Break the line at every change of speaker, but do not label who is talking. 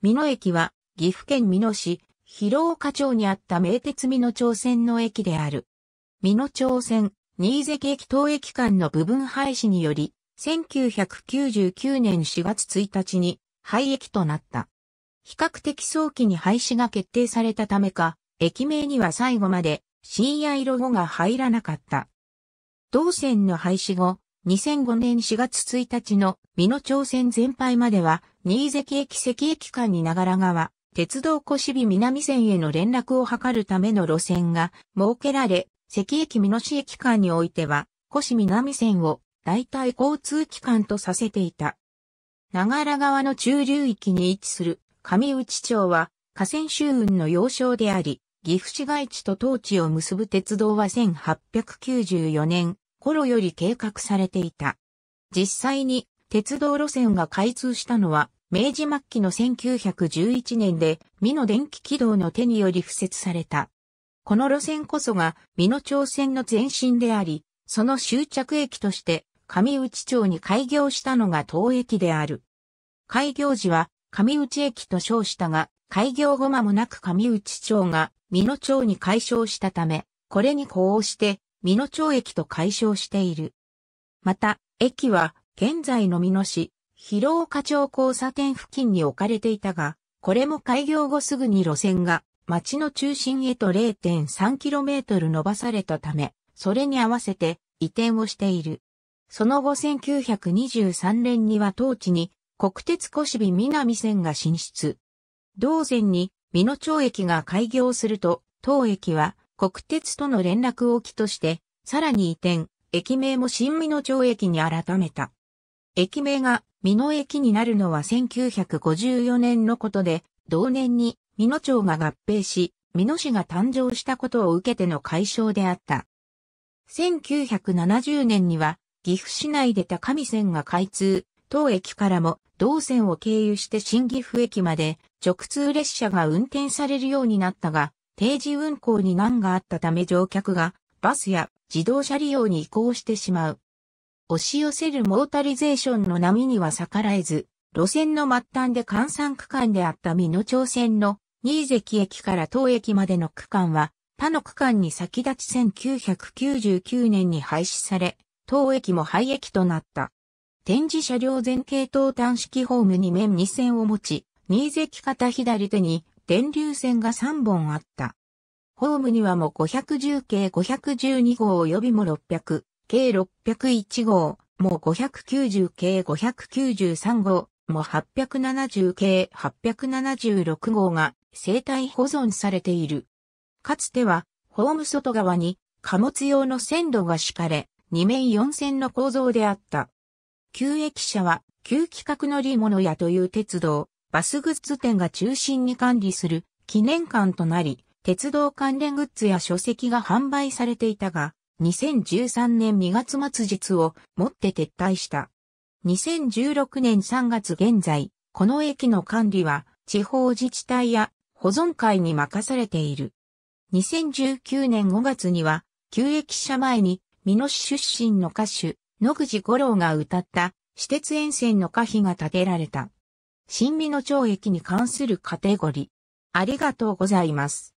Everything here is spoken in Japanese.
美濃駅は、岐阜県美濃市、広岡町にあった名鉄美濃町線の駅である。美濃町線、新関駅東駅間の部分廃止により、1999年4月1日に廃駅となった。比較的早期に廃止が決定されたためか、駅名には最後まで深夜色語が入らなかった。同線の廃止後、2005年4月1日の美濃町線全廃までは新関駅関駅間に長良川、鉄道越美南線への連絡を図るための路線が設けられ、関駅美濃市駅間においては、越南線を代替交通機関とさせていた。長良川の中流域に位置する上内町は河川周運の要衝であり、岐阜市街地と当地を結ぶ鉄道は1894年頃より計画されていた。実際に鉄道路線が開通したのは明治末期の1911年で、美濃電気軌道の手により付設された。この路線こそが、美濃町線の前身であり、その終着駅として、上内町に開業したのが当駅である。開業時は、上内駅と称したが、開業後間もなく上内町が、美濃町に解消したため、これに呼応して、美濃町駅と解消している。また、駅は、現在の美濃市、広岡町交差点付近に置かれていたが、これも開業後すぐに路線が町の中心へと 0.3km 伸ばされたため、それに合わせて移転をしている。その後1923年には当地に国鉄小渋南線が進出。同線に美濃町駅が開業すると、当駅は国鉄との連絡を機として、さらに移転、駅名も新美濃町駅に改めた。駅名が美濃駅になるのは1954年のことで、同年に美濃町が合併し、美濃市が誕生したことを受けての解消であった。1970年には、岐阜市内で高見線が開通、当駅からも同線を経由して新岐阜駅まで直通列車が運転されるようになったが、定時運行に難があったため乗客がバスや自動車利用に移行してしまう。押し寄せるモータリゼーションの波には逆らえず、路線の末端で換算区間であった美濃町線の新関駅から東駅までの区間は、他の区間に先立ち1999年に廃止され、当駅も廃駅となった。展示車両全系統端式ホームに面2線を持ち、新関方左手に電流線が3本あった。ホームにはも510系512号及びも600、計601号、も590系593号、も870系876号が生体保存されている。かつては、ホーム外側に貨物用の線路が敷かれ、二面四線の構造であった。旧駅舎は、旧規格乗り物屋という鉄道、バスグッズ店が中心に管理する記念館となり、鉄道関連グッズや書籍が販売されていたが、2013年2月末日をもって撤退した。2016年3月現在、この駅の管理は地方自治体や保存会に任されている。2019年5月には、旧駅舎前に、美濃市出身の歌手、野口五郎が歌った私鉄沿線の歌碑が建てられた。新美濃町駅に関するカテゴリー。ありがとうございます。